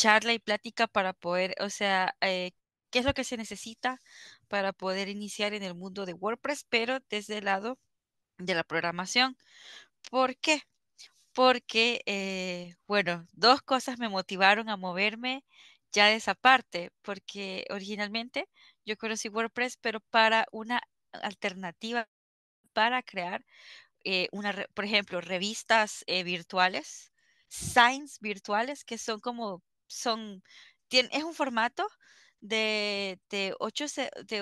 charla y plática para poder, o sea, eh, qué es lo que se necesita para poder iniciar en el mundo de WordPress, pero desde el lado de la programación. ¿Por qué? Porque, eh, bueno, dos cosas me motivaron a moverme ya de esa parte, porque originalmente yo conocí WordPress, pero para una alternativa para crear, eh, una, por ejemplo, revistas virtuales, signs virtuales, que son como son, es un formato de, ocho, de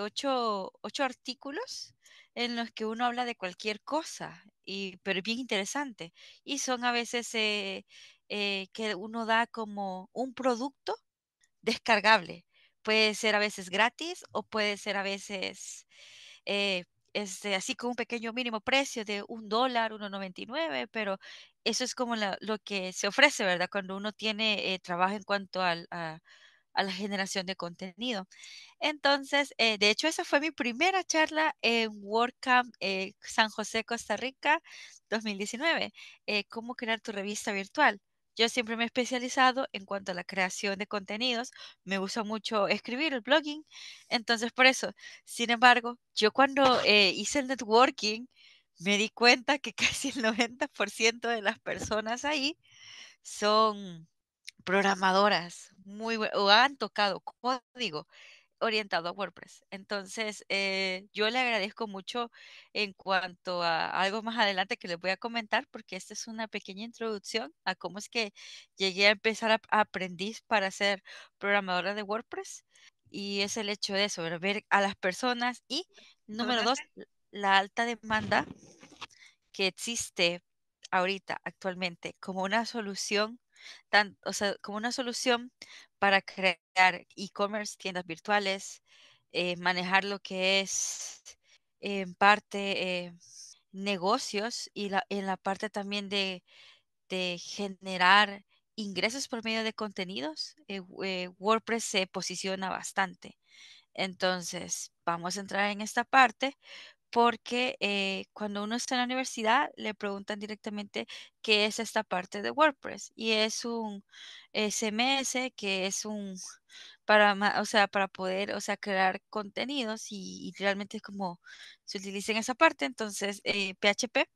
artículos en los que uno habla de cualquier cosa, y, pero es bien interesante. Y son a veces eh, eh, que uno da como un producto descargable. Puede ser a veces gratis o puede ser a veces eh, este, así con un pequeño mínimo precio de un dólar, 1.99, pero eso es como lo que se ofrece, ¿verdad? Cuando uno tiene eh, trabajo en cuanto a, la generación de contenido. Entonces, eh, de hecho, esa fue mi primera charla en WordCamp eh, San José, Costa Rica 2019, cómo crear tu revista virtual. Yo siempre me he especializado en cuanto a la creación de contenidos. Me gusta mucho escribir el blogging. Entonces, por eso, sin embargo, yo cuando hice el networking, me di cuenta que casi el 90% de las personas ahí son programadoras muy o han tocado código orientado a WordPress. Entonces, eh, yo le agradezco mucho en cuanto a algo más adelante que les voy a comentar, porque esta es una pequeña introducción a cómo es que llegué a empezar a, a aprendiz para ser programadora de WordPress. Y es el hecho de eso, ver a las personas y, número dos, la alta demanda que existe ahorita, actualmente, como una solución, o sea, como una solución para crear e-commerce, tiendas virtuales, eh, manejar lo que es en parte eh, negocios y en la parte también de, generar ingresos por medio de contenidos, eh, WordPress se posiciona bastante. Entonces, vamos a entrar en esta parte porque eh, cuando uno está en la universidad le preguntan directamente qué es esta parte de WordPress y es un SMS que es un para o sea para poder o sea crear contenidos y, realmente es como se utiliza en esa parte entonces PHP eh,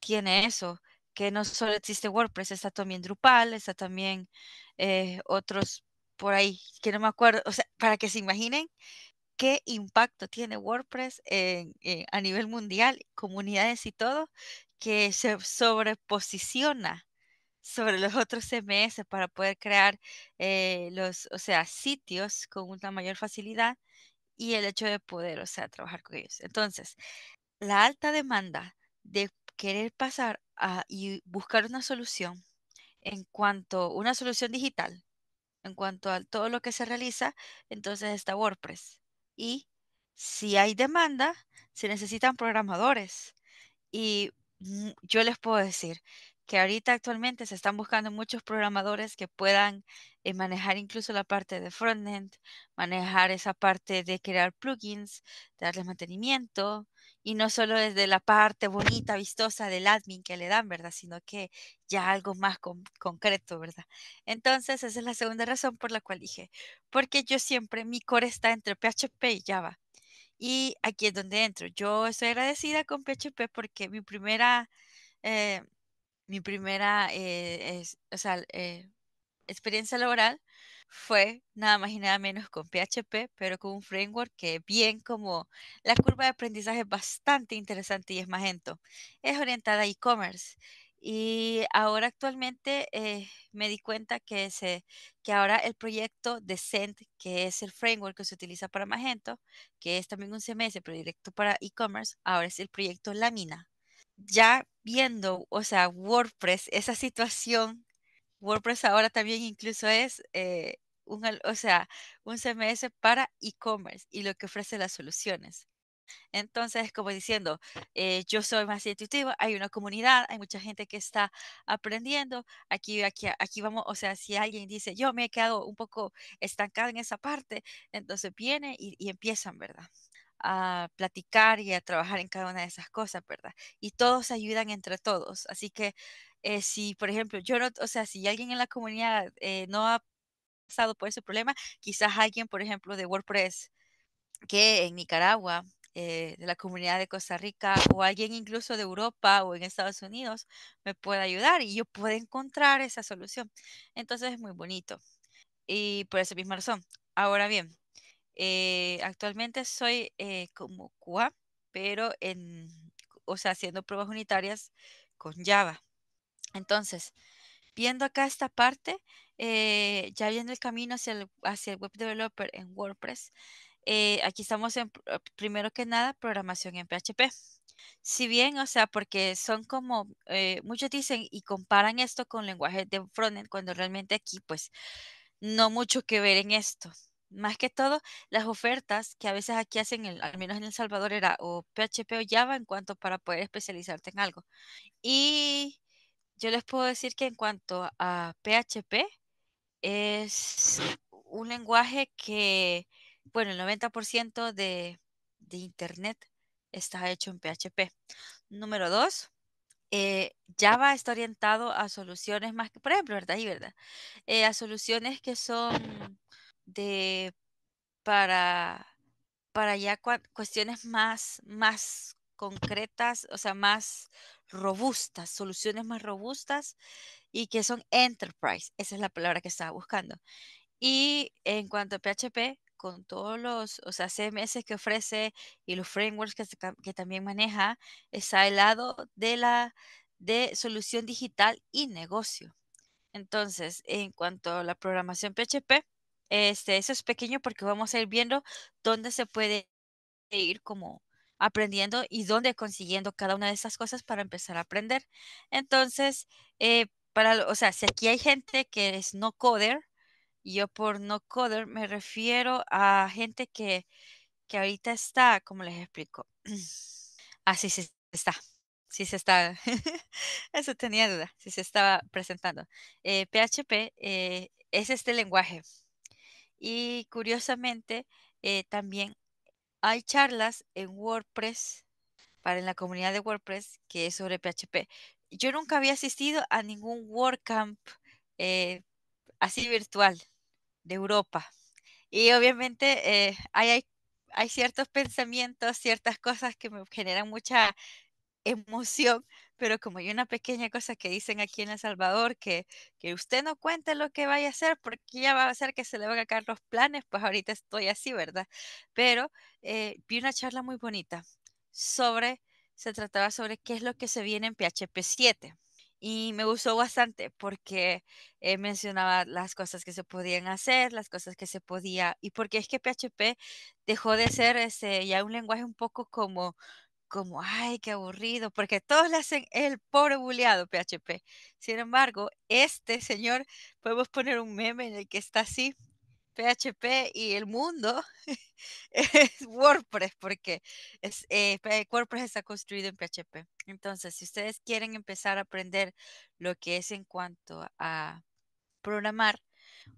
tiene eso que no solo existe WordPress está también Drupal está también eh, otros por ahí que no me acuerdo o sea para que se imaginen qué impacto tiene WordPress eh, a nivel mundial, comunidades y todo, que se sobreposiciona sobre los otros CMS para poder crear eh, los, o sea, sitios con una mayor facilidad y el hecho de poder, o sea, trabajar con ellos. Entonces, la alta demanda de querer pasar a, y buscar una solución en cuanto a una solución digital, en cuanto a todo lo que se realiza, entonces está WordPress y si hay demanda, se necesitan programadores. Y yo les puedo decir que ahorita actualmente se están buscando muchos programadores que puedan eh, manejar incluso la parte de frontend, manejar esa parte de crear plugins, darles mantenimiento, y no solo desde la parte bonita, vistosa del admin que le dan, ¿verdad? Sino que ya algo más concreto, ¿verdad? Entonces, esa es la segunda razón por la cual dije, porque yo siempre, mi core está entre PHP y Java. Y aquí es donde entro. Yo estoy agradecida con PHP porque mi primera, eh, mi primera, eh, es, o sea, eh, experiencia laboral fue nada más y nada menos con PHP, pero con un framework que bien como la curva de aprendizaje es bastante interesante y es magento. Es orientada a e-commerce. Y ahora actualmente eh, me di cuenta que, que ahora el proyecto de que es el framework que se utiliza para Magento, que es también un CMS, pero directo para e-commerce, ahora es el proyecto Lamina. Ya viendo, o sea, WordPress, esa situación WordPress ahora también incluso es eh, un, o sea, un CMS para e-commerce y lo que ofrece las soluciones. Entonces, como diciendo, eh, yo soy más intuitivo hay una comunidad, hay mucha gente que está aprendiendo, aquí, aquí, aquí vamos, o sea, si alguien dice, yo me he quedado un poco estancado en esa parte, entonces viene y, y empiezan, ¿verdad? a platicar y a trabajar en cada una de esas cosas, ¿verdad? Y todos ayudan entre todos. Así que eh, si, por ejemplo, yo no, o sea, si alguien en la comunidad eh, no ha pasado por ese problema, quizás alguien, por ejemplo, de WordPress, que en Nicaragua, eh, de la comunidad de Costa Rica o alguien incluso de Europa o en Estados Unidos me pueda ayudar y yo pueda encontrar esa solución. Entonces es muy bonito y por esa misma razón. Ahora bien, actualmente soy como CUA, pero en, o sea, haciendo pruebas unitarias con Java. Entonces, viendo acá esta parte, eh, ya viendo el camino hacia el, hacia el web developer en WordPress, eh, aquí estamos en, eh, primero que nada, programación en PHP. Si bien, o sea, porque son como, muchos dicen y comparan esto con lenguaje de frontend, cuando realmente aquí, pues, no mucho que ver en esto. Más que todo, las ofertas que a veces aquí hacen, el, al menos en El Salvador, era o PHP o Java en cuanto para poder especializarte en algo. Y yo les puedo decir que en cuanto a PHP, es un lenguaje que, bueno, el 90% de, Internet está hecho en PHP. Número dos, eh, Java está orientado a soluciones más que, por ejemplo, ¿verdad? Y verdad, eh, a soluciones que son de para, para ya cuestiones más, más concretas, o sea, más robustas, soluciones más robustas y que son enterprise. Esa es la palabra que estaba buscando. Y en cuanto a PHP, con todos los, o CMS que ofrece y los frameworks que, también maneja, está al lado de la de solución digital y negocio. Entonces, en cuanto a la programación PHP, este, eso es pequeño porque vamos a ir viendo dónde se puede ir como aprendiendo y dónde consiguiendo cada una de esas cosas para empezar a aprender. Entonces, eh, para, o sea, si aquí hay gente que es no coder, yo por no coder me refiero a gente que, que ahorita está, como les explico, así ah, sí está, Sí se está, eso tenía duda, si se estaba presentando. PHP eh, eh, es este lenguaje y curiosamente también hay charlas en WordPress, para en la comunidad de WordPress, que es sobre PHP. Yo nunca había asistido a ningún WordCamp eh, así virtual de Europa. Y obviamente eh, hay, hay, ciertos pensamientos, ciertas cosas que me generan mucha emoción pero como hay una pequeña cosa que dicen aquí en El Salvador, que, usted no cuente lo que vaya a hacer porque ya va a ser que se le van a caer los planes, pues ahorita estoy así, ¿verdad? Pero eh, vi una charla muy bonita sobre, se trataba sobre qué es lo que se viene en PHP 7 y me gustó bastante porque eh, mencionaba las cosas que se podían hacer, las cosas que se podía, y porque es que PHP dejó de ser ese, ya un lenguaje un poco como como, ay, qué aburrido, porque todos le hacen el pobre buleado PHP. Sin embargo, este señor, podemos poner un meme en el que está así, PHP y el mundo es WordPress, porque es, eh, WordPress está construido en PHP. Entonces, si ustedes quieren empezar a aprender lo que es en cuanto a programar,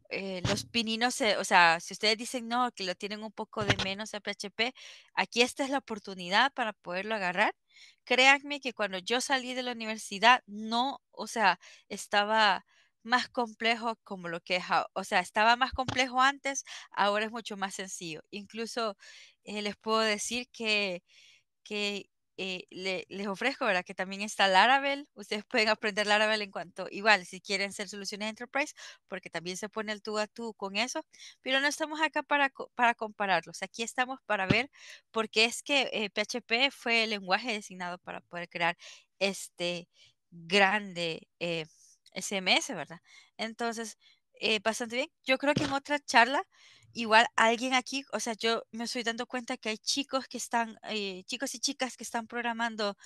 eh, los pininos, o sea, si ustedes dicen no, que lo tienen un poco de menos a PHP, aquí esta es la oportunidad para poderlo agarrar. Créanme que cuando yo salí de la universidad, no, o sea, estaba más complejo como lo que es, o sea, estaba más complejo antes, ahora es mucho más sencillo. Incluso eh, les puedo decir que, que eh, les ofrezco, ¿verdad? Que también está Laravel. Ustedes pueden aprender Laravel en cuanto, igual, si quieren ser soluciones enterprise, porque también se pone el tú a tú con eso. Pero no estamos acá para, para compararlos. Aquí estamos para ver por qué es que PHP eh, fue el lenguaje designado para poder crear este grande SMS, eh, ¿verdad? Entonces, bastante bien. Yo creo que en otra charla igual alguien aquí, o sea, yo me estoy dando cuenta que hay chicos que están, eh, chicos y chicas que están programando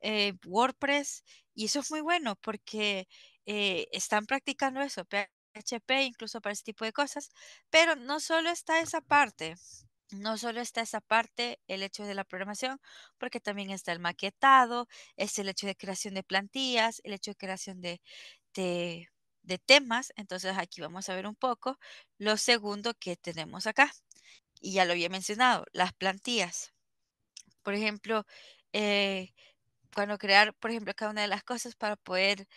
eh, WordPress y eso es muy bueno porque eh, están practicando eso, PHP, incluso para ese tipo de cosas, pero no solo está esa parte. No solo está esa parte, el hecho de la programación, porque también está el maquetado, es el hecho de creación de plantillas, el hecho de creación de de temas. Entonces aquí vamos a ver un poco lo segundo que tenemos acá. Y ya lo había mencionado, las plantillas. Por ejemplo, eh, cuando crear, por ejemplo, cada una de las cosas para poder,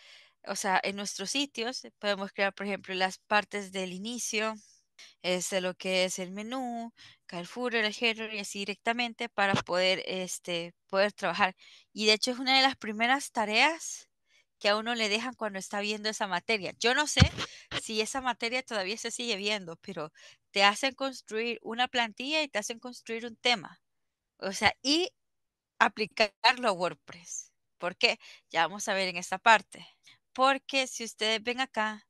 o sea, en nuestros sitios podemos crear, por ejemplo, las partes del inicio, este, lo que es el menú, Carrefour, el header y así directamente para poder, este, poder trabajar. Y de hecho es una de las primeras tareas que a uno le dejan cuando está viendo esa materia. Yo no sé si esa materia todavía se sigue viendo, pero te hacen construir una plantilla y te hacen construir un tema. O sea, y aplicarlo a WordPress. ¿Por qué? Ya vamos a ver en esta parte. Porque si ustedes ven acá,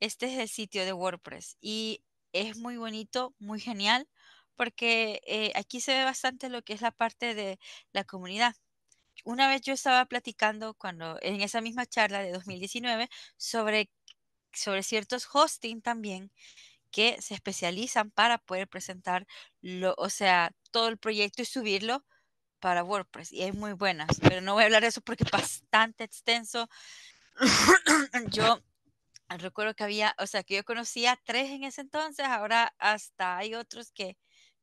este es el sitio de WordPress y es muy bonito, muy genial, porque eh, aquí se ve bastante lo que es la parte de la comunidad una vez yo estaba platicando cuando en esa misma charla de 2019 sobre, sobre ciertos hosting también que se especializan para poder presentar, lo, o sea, todo el proyecto y subirlo para WordPress. Y es muy buenas, pero no voy a hablar de eso porque es bastante extenso. yo recuerdo que había, o sea, que yo conocía tres en ese entonces, ahora hasta hay otros que,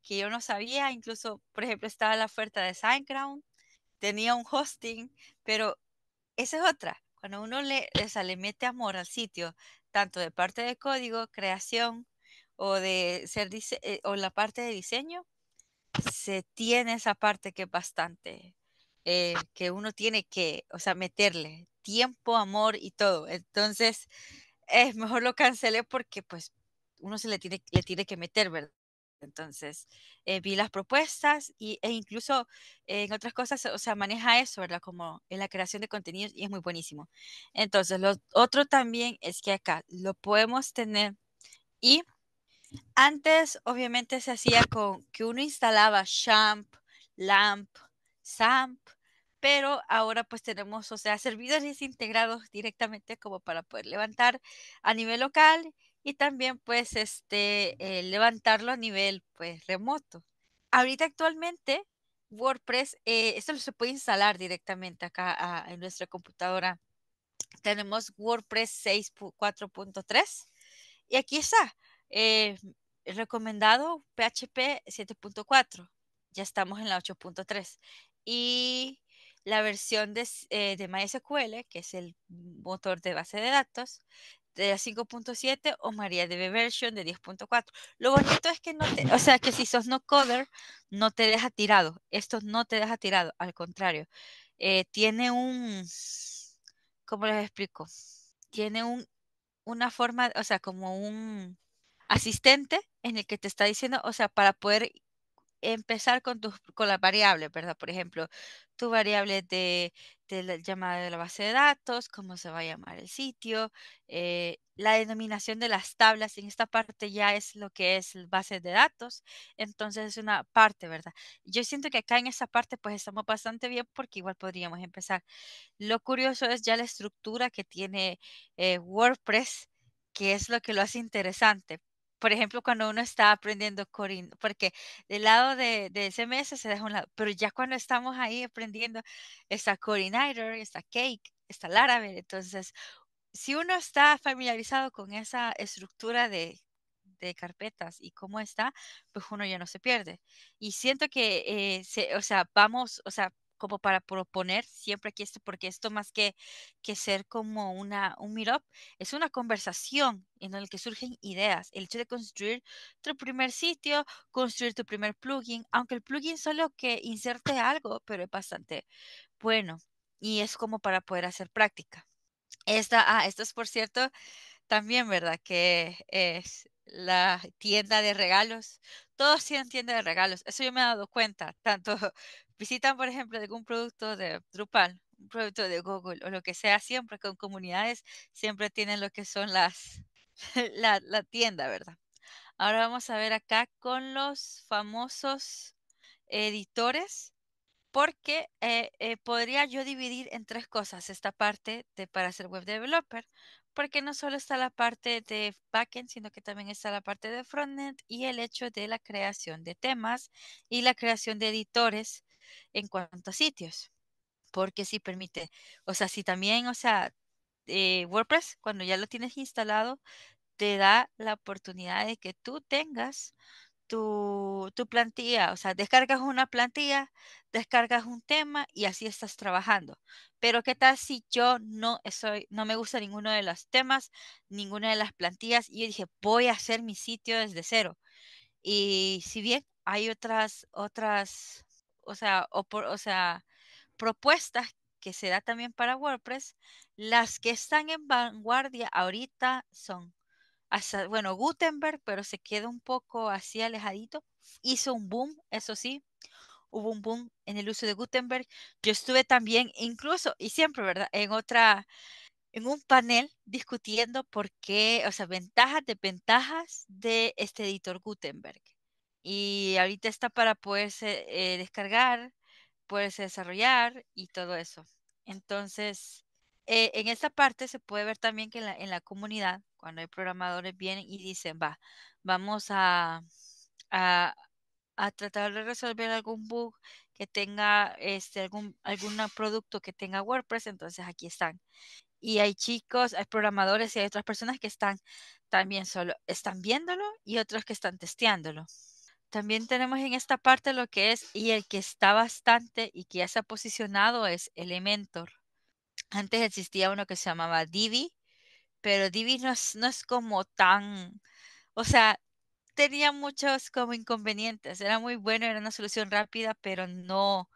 que yo no sabía, incluso, por ejemplo, estaba la oferta de SiteGround tenía un hosting, pero esa es otra. Cuando uno le, mete amor al sitio, tanto de parte de código, creación o de ser eh, o la parte de diseño, se tiene esa parte que es bastante, eh, que uno tiene que, o sea, meterle tiempo, amor y todo. Entonces, es mejor lo cancelé porque pues uno se le tiene, le tiene que meter, ¿verdad? Entonces, eh, vi las propuestas e incluso eh, en otras cosas, o sea, maneja eso, ¿verdad? Como en la creación de contenidos y es muy buenísimo. Entonces, lo otro también es que acá lo podemos tener y antes, obviamente, se hacía con que uno instalaba Shamp, LAMP, SAMP, pero ahora pues tenemos, o sea, servidores integrados directamente como para poder levantar a nivel local y también pues este, eh, levantarlo a nivel pues remoto. Ahorita actualmente WordPress, eh, esto se puede instalar directamente acá en nuestra computadora. Tenemos WordPress 6.4.3 y aquí está. Eh, recomendado PHP 7.4. Ya estamos en la 8.3. Y la versión de, eh, de, MySQL, que es el motor de base de datos, de 5.7 o María de Version de 10.4. Lo bonito es que no te, o sea, que si sos no cover, no te deja tirado. Esto no te deja tirado, al contrario. Eh, tiene un, ¿cómo les explico? Tiene un, una forma, o sea, como un asistente en el que te está diciendo, o sea, para poder empezar con, tus, con las variables, ¿verdad? Por ejemplo, tu variable de, llamada de la base de datos, cómo se va a llamar el sitio, eh, la denominación de las tablas, en esta parte ya es lo que es base de datos, entonces es una parte, ¿verdad? Yo siento que acá en esta parte pues estamos bastante bien porque igual podríamos empezar. Lo curioso es ya la estructura que tiene eh, WordPress, que es lo que lo hace interesante, por ejemplo, cuando uno está aprendiendo corin porque del lado de, de se deja un lado, pero ya cuando estamos ahí aprendiendo, está coordinator, está Cake, está Laravel. Entonces, si uno está familiarizado con esa estructura de, de carpetas y cómo está, pues uno ya no se pierde. Y siento que, eh, o sea, vamos, o sea, como para proponer siempre aquí esto, porque esto más que, ser como una, un meetup, es una conversación en la que surgen ideas. El hecho de construir tu primer sitio, construir tu primer plugin, aunque el plugin solo que inserte algo, pero es bastante bueno y es como para poder hacer práctica. Esta, ah, esto es por cierto, también, ¿verdad? Que es la tienda de regalos. Todos tienen tienda de regalos. Eso yo me he dado cuenta. Tanto visitan, por ejemplo, algún producto de Drupal, un producto de Google o lo que sea, siempre con comunidades, siempre tienen lo que son las, la, tienda, ¿verdad? Ahora vamos a ver acá con los famosos editores, porque eh, eh, podría yo dividir en tres cosas esta parte de, para ser web developer porque no solo está la parte de backend, sino que también está la parte de frontend y el hecho de la creación de temas y la creación de editores en cuanto a sitios, porque si permite, o sea, si también, o sea, eh, WordPress, cuando ya lo tienes instalado, te da la oportunidad de que tú tengas tu, plantilla, o sea, descargas una plantilla, descargas un tema y así estás trabajando. Pero qué tal si yo no soy, no me gusta ninguno de los temas, ninguna de las plantillas y yo dije, voy a hacer mi sitio desde cero. Y si bien hay otras, otras, o sea, o, o sea, propuestas que se da también para WordPress, las que están en vanguardia ahorita son bueno, Gutenberg, pero se queda un poco así alejadito. Hizo un boom, eso sí, hubo un boom en el uso de Gutenberg. Yo estuve también, incluso, y siempre, ¿verdad? En otra, en un panel discutiendo por qué, o sea, ventajas, desventajas de este editor Gutenberg. Y ahorita está para poderse eh, descargar, poderse desarrollar y todo eso. Entonces, eh, en esta parte se puede ver también que en la, comunidad, cuando hay programadores, vienen y dicen, va, vamos a, a, tratar de resolver algún bug que tenga este, algún, algún producto que tenga WordPress, entonces aquí están. Y hay chicos, hay programadores y hay otras personas que están también solo, están viéndolo y otros que están testeándolo. También tenemos en esta parte lo que es, y el que está bastante y que ya se ha posicionado es Elementor. Antes existía uno que se llamaba Divi, pero Divi no es, como tan, o sea, tenía muchos como inconvenientes. Era muy bueno, era una solución rápida, pero no,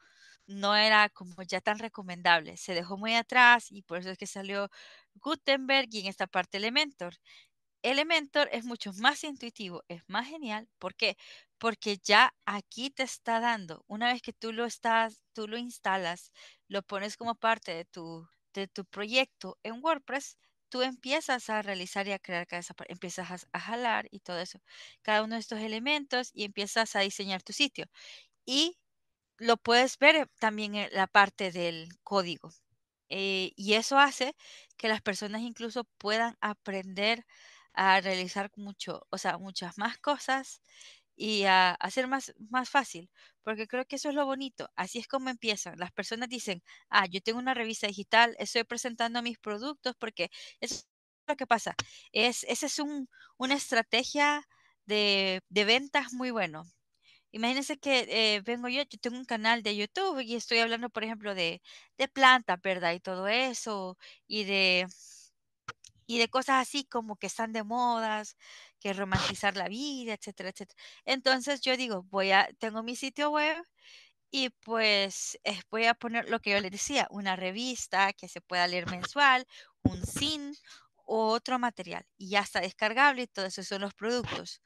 no era como ya tan recomendable. Se dejó muy atrás y por eso es que salió Gutenberg y en esta parte Elementor. Elementor es mucho más intuitivo, es más genial. ¿Por qué? Porque ya aquí te está dando, una vez que tú lo estás, tú lo instalas, lo pones como parte de tu, de tu proyecto en WordPress, tú empiezas a realizar y a crear cada empiezas a, jalar y todo eso, cada uno de estos elementos y empiezas a diseñar tu sitio. Y lo puedes ver eh, también en la parte del código. Eh, y eso hace que las personas incluso puedan aprender a realizar mucho, o sea, muchas más cosas y a hacer más, más fácil, porque creo que eso es lo bonito. Así es como empiezan. Las personas dicen, ah, yo tengo una revista digital, estoy presentando mis productos, porque eso es lo que pasa. Es, esa es un, una estrategia de, ventas muy bueno. Imagínense que eh, vengo yo, yo tengo un canal de YouTube y estoy hablando, por ejemplo, de, de plantas, ¿verdad? Y todo eso, y de, y de cosas así como que están de modas, que romantizar la vida, etcétera, etcétera. Entonces yo digo, voy a, tengo mi sitio web y pues voy a poner lo que yo le decía, una revista que se pueda leer mensual, un sin u otro material y ya está descargable y todos esos son los productos.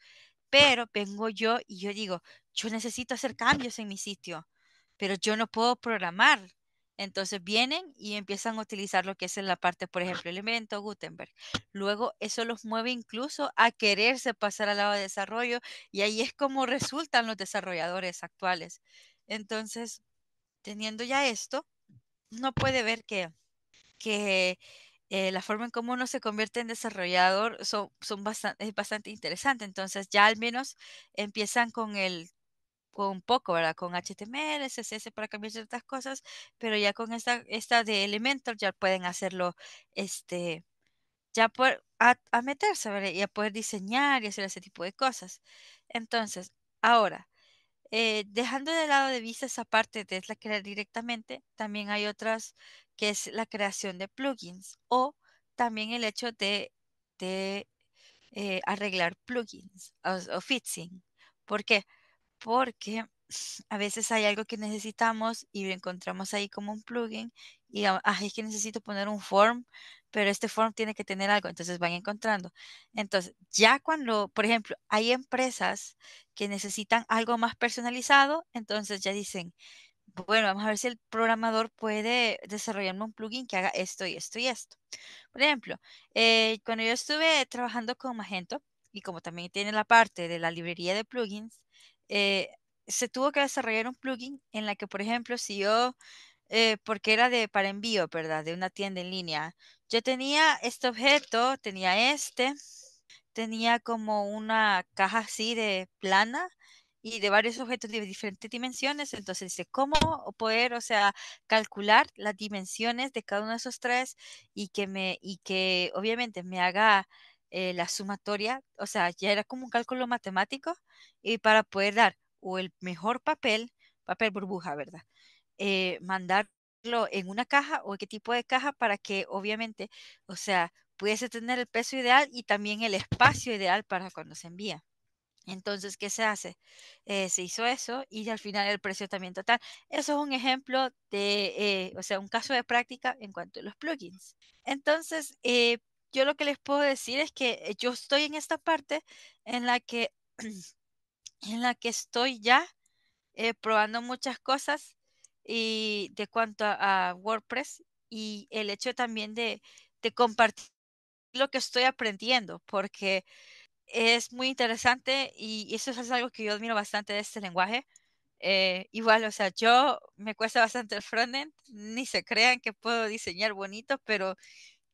Pero vengo yo y yo digo, yo necesito hacer cambios en mi sitio, pero yo no puedo programar entonces vienen y empiezan a utilizar lo que es en la parte, por ah. ejemplo, el elemento Gutenberg. Luego eso los mueve incluso a quererse pasar al lado de desarrollo y ahí es como resultan los desarrolladores actuales. Entonces, teniendo ya esto, no puede ver que, que eh, la forma en cómo uno se convierte en desarrollador son, bastante, es bastante interesante. Entonces ya al menos empiezan con el con un poco, ¿verdad? Con HTML, CSS para cambiar ciertas cosas, pero ya con esta, esta de Elementor ya pueden hacerlo, este, ya por, a, meterse, ¿verdad? Y a poder diseñar y hacer ese tipo de cosas. Entonces, ahora, eh, dejando de lado de vista esa parte de la crear directamente, también hay otras que es la creación de plugins o también el hecho de, de eh, arreglar plugins o, o fixing. ¿Por qué? porque a veces hay algo que necesitamos y lo encontramos ahí como un plugin y ah, es que necesito poner un form, pero este form tiene que tener algo, entonces van encontrando. Entonces, ya cuando, por ejemplo, hay empresas que necesitan algo más personalizado, entonces ya dicen, bueno, vamos a ver si el programador puede desarrollarme un plugin que haga esto y esto y esto. Por ejemplo, eh, cuando yo estuve trabajando con Magento, y como también tiene la parte de la librería de plugins, eh, se tuvo que desarrollar un plugin en la que, por ejemplo, si yo, eh, porque era de para envío, ¿verdad? De una tienda en línea, yo tenía este objeto, tenía este, tenía como una caja así de plana y de varios objetos de diferentes dimensiones. Entonces ¿cómo poder, o sea, calcular las dimensiones de cada uno de esos tres y que me, y que obviamente me haga eh, la sumatoria, o sea, ya era como un cálculo matemático y para poder dar o el mejor papel, papel burbuja, ¿verdad? Eh, mandarlo en una caja o qué tipo de caja para que obviamente, o sea, pudiese tener el peso ideal y también el espacio ideal para cuando se envía. Entonces, ¿qué se hace? Eh, se hizo eso y al final el precio también total. Eso es un ejemplo de, o sea, un caso de práctica en cuanto a los plugins. Entonces, eh, yo lo que les puedo decir es que eh, yo estoy en esta parte en la que, en la que estoy ya eh, probando muchas cosas y de cuanto a, WordPress y el hecho también de, de compartir lo que estoy aprendiendo, porque es muy interesante y eso es algo que yo admiro bastante de este lenguaje. Eh, igual, o sea, yo me cuesta bastante el frontend, ni se crean que puedo diseñar bonito, pero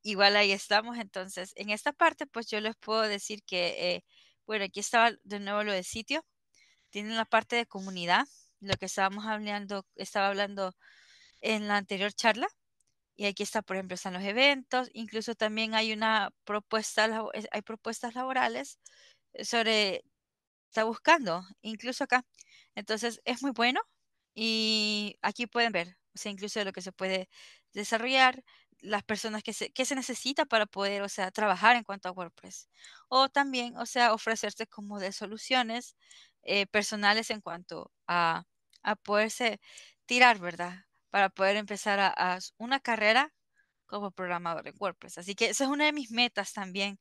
igual ahí estamos. Entonces, en esta parte, pues yo les puedo decir que, eh, bueno, aquí estaba de nuevo lo del sitio. Tienen la parte de comunidad, lo que estábamos hablando, estaba hablando en la anterior charla. Y aquí está, por ejemplo, están los eventos, incluso también hay una propuesta, hay propuestas laborales eh, sobre, está buscando, incluso acá. Entonces, es muy bueno y aquí pueden ver, o sea, incluso de lo que se puede desarrollar, las personas que se, que se necesita para poder, o sea, trabajar en cuanto a WordPress. O también, o sea, ofrecerte como de soluciones eh, personales en cuanto a, a, poderse tirar, ¿verdad? Para poder empezar a, una carrera como programador en WordPress. Así que esa es una de mis metas también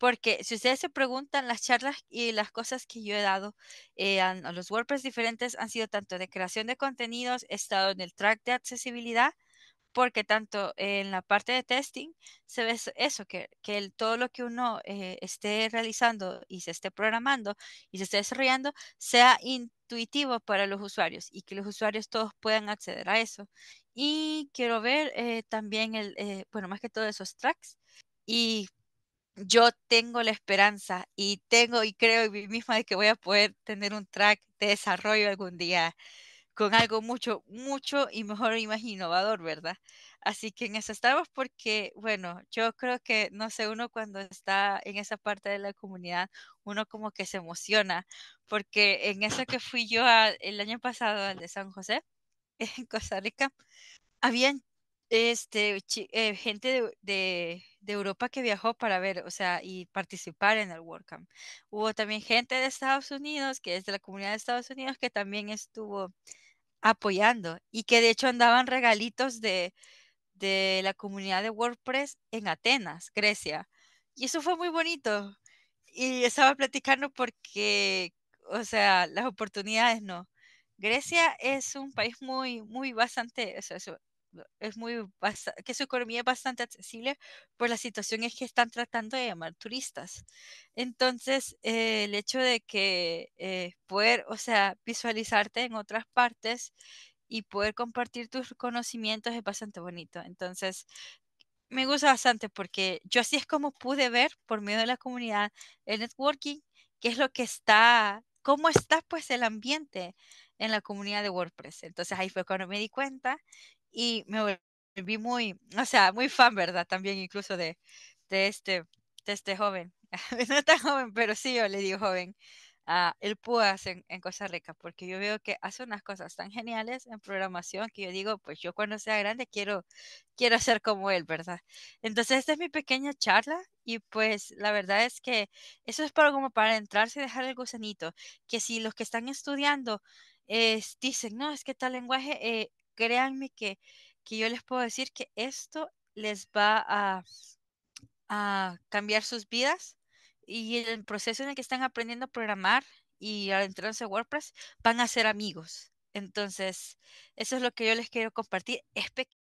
porque si ustedes se preguntan, las charlas y las cosas que yo he dado eh, a, los WordPress diferentes han sido tanto de creación de contenidos, he estado en el track de accesibilidad, porque tanto en la parte de testing se ve eso, que, que el, todo lo que uno eh, esté realizando y se esté programando y se esté desarrollando sea intuitivo para los usuarios y que los usuarios todos puedan acceder a eso. Y quiero ver eh, también, el, bueno, más que todo esos tracks y yo tengo la esperanza y tengo y creo en mí misma de que voy a poder tener un track de desarrollo algún día con algo mucho, mucho y mejor y más innovador, ¿verdad? Así que en eso estamos porque, bueno, yo creo que, no sé, uno cuando está en esa parte de la comunidad, uno como que se emociona, porque en eso que fui yo el año pasado al de San José, en Costa Rica, habían este, eh, gente de, Europa que viajó para ver, o sea, y participar en el WordCamp. Hubo también gente de Estados Unidos, que es de la comunidad de Estados Unidos, que también estuvo apoyando y que de hecho andaban regalitos de, la comunidad de WordPress en Atenas, Grecia. Y eso fue muy bonito. Y estaba platicando porque, o sea, las oportunidades no. Grecia es un país muy, muy bastante, o sea, es muy que su economía es bastante accesible por la situación es que están tratando de llamar turistas. Entonces, eh, el hecho de que eh, poder, o sea, visualizarte en otras partes y poder compartir tus conocimientos es bastante bonito. Entonces, me gusta bastante porque yo así es como pude ver por medio de la comunidad el networking, qué es lo que está, cómo está pues el ambiente en la comunidad de WordPress. Entonces ahí fue cuando me di cuenta y me volví muy, o sea, muy fan, ¿verdad? También incluso de, de, este, este joven. no tan joven, pero sí yo le digo joven. el PUAS en, en, Costa Rica, porque yo veo que hace unas cosas tan geniales en programación que yo digo, pues yo cuando sea grande quiero, quiero ser como él, ¿verdad? Entonces, esta es mi pequeña charla y pues la verdad es que eso es para como para entrarse y dejar el gusanito, que si los que están estudiando dicen, no, es que tal lenguaje eh, créanme que, que yo les puedo decir que esto les va a, cambiar sus vidas y el proceso en el que están aprendiendo a programar y adentrarse a WordPress van a ser amigos. Entonces, eso es lo que yo les quiero compartir. Es,